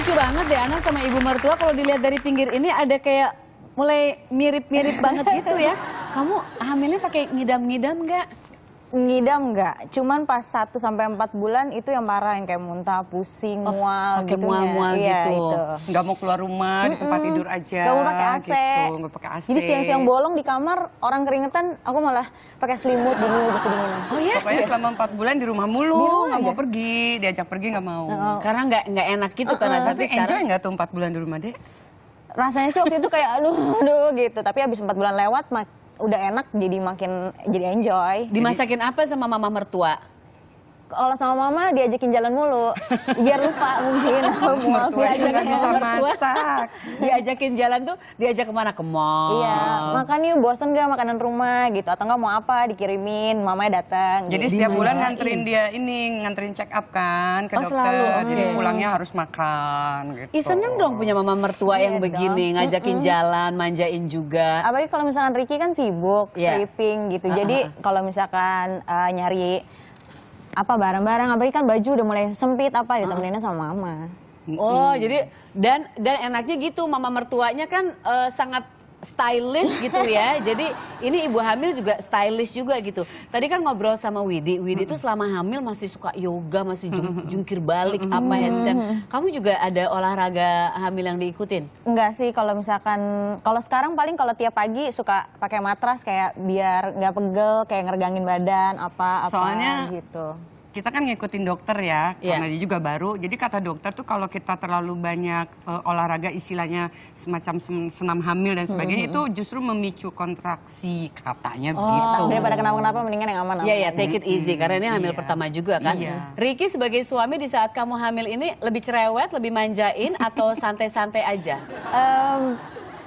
lucu banget deh anak sama ibu mertua kalau dilihat dari pinggir ini ada kayak mulai mirip-mirip banget gitu ya. Kamu hamilnya pakai ngidam-ngidam nggak? Ngidam nggak, cuman pas 1 sampai empat bulan itu yang parah yang kayak muntah, pusing, oh, mual okay, gitu mual, mual ya. Iya, gitu. Iya, Gak mau keluar rumah, mm -mm. di tempat tidur aja. Gak mau pakai AC. Gitu, gak pakai AC. Jadi siang-siang bolong di kamar, orang keringetan, aku malah pakai selimut dulu gitu dinginan. Oh ya? Pokoknya iya. selama empat bulan di rumah mulu, nggak mau pergi, diajak pergi nggak mau. Oh. Karena nggak nggak enak gitu uh -uh. karena Tapi sekarang... enjoy gak tuh empat bulan di rumah, deh, Rasanya sih waktu itu kayak aduh, aduh gitu. Tapi habis empat bulan lewat, udah enak jadi makin jadi enjoy. Dimasakin apa sama mama mertua? kalau sama mama diajakin jalan mulu biar lupa mungkin mau diajakin jalan masak diajakin jalan tuh diajak kemana ke mall iya makan yuk bosen gak makanan rumah gitu atau nggak mau apa dikirimin mama datang jadi gitu. setiap bulan nganterin iya. dia ini nganterin check up kan ke oh, dokter selalu. Hmm. jadi pulangnya harus makan gitu Ih, seneng dong punya mama mertua iya yang dong. begini ngajakin mm -hmm. jalan manjain juga apalagi kalau misalkan Ricky kan sibuk yeah. stripping gitu uh -huh. jadi kalau misalkan uh, nyari apa barang-barang apa kan baju udah mulai sempit apa ditemeninnya ah. sama mama. Oh, hmm. jadi dan dan enaknya gitu mama mertuanya kan uh, sangat stylish gitu ya. Jadi ini ibu hamil juga stylish juga gitu. Tadi kan ngobrol sama Widi. Widi itu selama hamil masih suka yoga, masih jung jungkir balik apa handstand. Ya, Kamu juga ada olahraga hamil yang diikutin? Enggak sih kalau misalkan kalau sekarang paling kalau tiap pagi suka pakai matras kayak biar nggak pegel, kayak ngergangin badan apa apa gitu kita kan ngikutin dokter ya, yeah. karena dia juga baru. Jadi kata dokter tuh kalau kita terlalu banyak uh, olahraga istilahnya semacam senam hamil dan sebagainya mm -hmm. itu justru memicu kontraksi katanya oh. begitu. Daripada kenapa-kenapa mendingan yang aman. Iya yeah, iya, yeah, take it easy mm -hmm. karena ini hamil yeah. pertama juga kan. Yeah. Ricky sebagai suami di saat kamu hamil ini lebih cerewet, lebih manjain atau santai-santai aja? Um,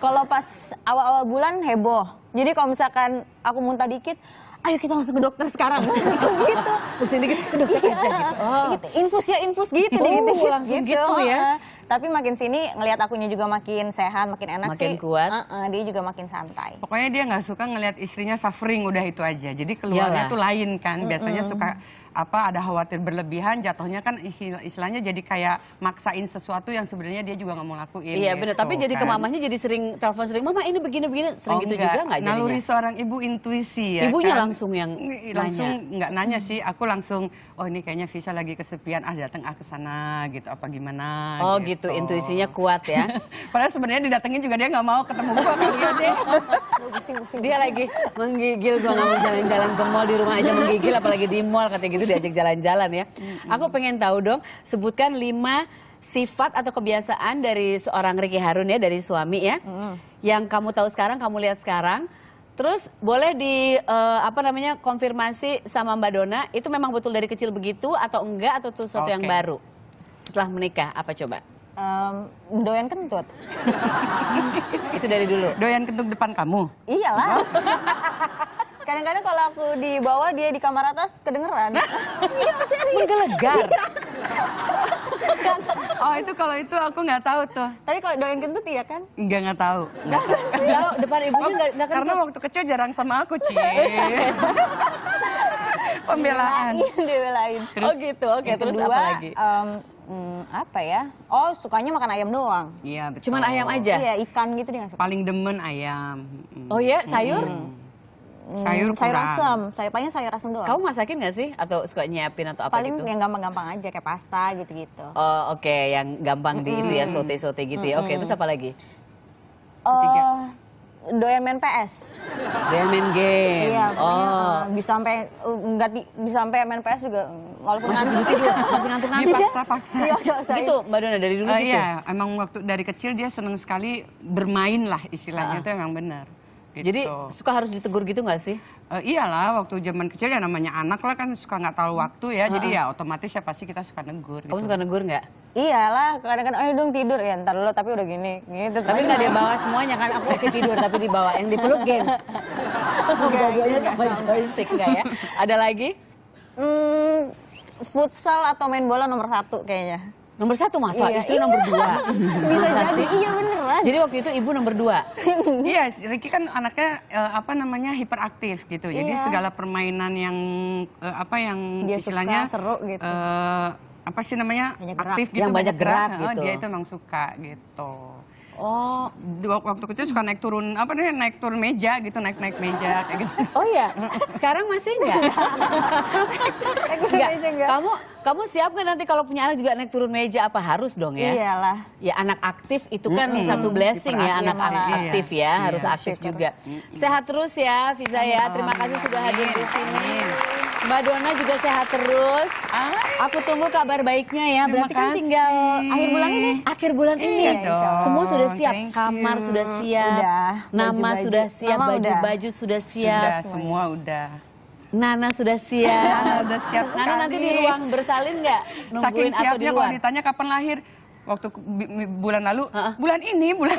kalau pas awal-awal bulan heboh. Jadi kalau misalkan aku muntah dikit, ayo kita masuk ke dokter sekarang langsung gitu pusing dikit ke dokter iya. aja gitu. Iya. Oh. gitu infus ya infus gitu, gitu. oh, dikit dikit langsung gitu, gitu ya tapi makin sini ngelihat akunya juga makin sehat makin enak makin sih kuat uh -uh, dia juga makin santai pokoknya dia nggak suka ngelihat istrinya suffering udah itu aja jadi keluarnya Yalah. tuh lain kan biasanya mm -hmm. suka apa ada khawatir berlebihan jatuhnya kan istilahnya jadi kayak maksain sesuatu yang sebenarnya dia juga nggak mau lakuin. Iya gitu, benar, tapi jadi kan. ke mamahnya jadi sering telepon sering mama ini begini begini sering oh, gitu enggak. juga nggak jadinya. Naluri seorang ibu intuisi ya. Ibunya kan? langsung yang langsung nggak nanya sih, aku langsung oh ini kayaknya Visa lagi kesepian ah datang ah ke sana gitu apa gimana. Oh gitu, gitu intuisinya kuat ya. Padahal sebenarnya didatengin juga dia nggak mau ketemu gua dia Dia lagi menggigil soalnya mau jalan-jalan ke mall di rumah aja menggigil apalagi di mall kata gitu udah diajak jalan-jalan ya. Aku pengen tahu dong, sebutkan lima sifat atau kebiasaan dari seorang Ricky Harun ya, dari suami ya. Yang kamu tahu sekarang, kamu lihat sekarang. Terus boleh di uh, apa namanya konfirmasi sama Mbak Dona itu memang betul dari kecil begitu atau enggak atau itu sesuatu okay. yang baru setelah menikah apa coba? Um, doyan kentut. itu dari dulu. Doyan kentut depan kamu? Iyalah. Kadang-kadang kalau aku di bawah dia di kamar atas kedengeran. Iya, Menggelegar. Iya. Oh itu kalau itu aku nggak tahu tuh. Tapi kalau doyan kentut iya kan? Enggak nggak tahu. Nggak tahu depan ibunya oh, nggak kentut. Karena waktu kecil jarang sama aku Ci. Iya. Pembelaan. Dibelain. Oh gitu. Oke terus kedua, apa lagi? Hmm, apa ya? Oh, sukanya makan ayam doang. Iya, betul. Cuman ayam aja? Iya, ikan gitu dia gak suka. Paling demen ayam. Hmm. Oh iya, mm, sayur? Hmm. Hmm, sayur kurang. sayur asam sayur paling sayur asam doang kamu masakin nggak sih atau suka nyiapin atau apa paling gitu paling yang gampang-gampang aja kayak pasta gitu-gitu oh oke okay. yang gampang mm -hmm. di itu ya sote-sote gitu ya oke okay, terus apa lagi Uh, eh, doyan main PS. Doyan main game. Iya, oh. Eh, bisa sampai eh, nggak? uh, bisa sampai main PS juga walaupun masih ngantuk gitu, masih ngantuk ngantuk paksa paksa. Iya, iya gitu Mbak Dona dari dulu uh, gitu. Iya, emang waktu dari kecil dia seneng sekali bermain lah istilahnya uh. itu emang benar. Gitu. Jadi suka harus ditegur gitu nggak sih? Uh, iyalah waktu zaman kecil ya namanya anak lah kan suka nggak tahu waktu ya. Uh -uh. Jadi ya otomatis ya pasti kita suka negur. Kamu gitu. suka negur nggak? Iyalah, kadang kan, ayo dong tidur ya ntar lo tapi udah gini. gini gitu kan. tapi nggak dia bawa semuanya kan aku oke tidur tapi dibawa yang di peluk games. Boboknya sama joystick nggak ya? Ada lagi? Hmm, futsal atau main bola nomor satu kayaknya. Nomor satu masa, iya, istri iya. nomor dua. Bisa jadi, iya beneran. Jadi waktu itu ibu nomor dua. iya, Ricky kan anaknya uh, apa namanya hiperaktif gitu. Iya. Jadi segala permainan yang uh, apa yang dia istilahnya suka, seru gitu. Uh, apa sih namanya aktif gitu yang banyak gerak, gerak gitu. Oh, dia itu emang suka gitu. Oh, waktu kecil suka naik turun apa nih naik turun meja gitu, naik naik meja gitu. Oh iya, sekarang masih enggak? enggak. Kamu kamu siap gak nanti kalau punya anak juga naik turun meja apa harus dong ya? Iyalah. Ya anak aktif itu kan hmm, satu blessing ya anak iya, aktif ya, iya. harus aktif Syukur. juga. Sehat terus ya Fiza ya. Terima kasih sudah hadir di sini. Mbak Dona juga sehat terus. Ay. Aku tunggu kabar baiknya ya. Berarti Terima kan tinggal akhir bulan ini. Akhir bulan eh, ini. Dong. Semua sudah siap. Thank Kamar you. sudah siap. Udah. Nama baju sudah siap. Baju-baju sudah siap. Sudah, semua udah. Nana sudah siap. Nana sudah siap. Nana nanti di ruang bersalin nggak? Saking siapnya kalau ditanya kapan lahir, waktu bulan lalu, uh bulan ini, bulan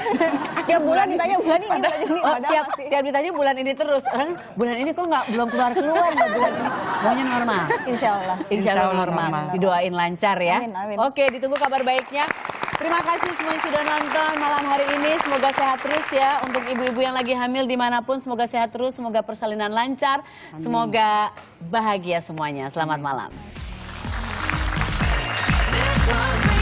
ya bulan ditanya bulan ini, bulan ini, oh, tiap, tiap ditanya bulan ini terus, eh, bulan ini kok nggak belum keluar keluar bulan ini, maunya normal, insya Allah, insya Allah, normal. normal, didoain lancar ya, amin, amin. oke ditunggu kabar baiknya. Terima kasih semua yang sudah nonton malam hari ini. Semoga sehat terus ya untuk ibu-ibu yang lagi hamil dimanapun. Semoga sehat terus, semoga persalinan lancar, Amin. semoga bahagia semuanya. Selamat Amin. malam.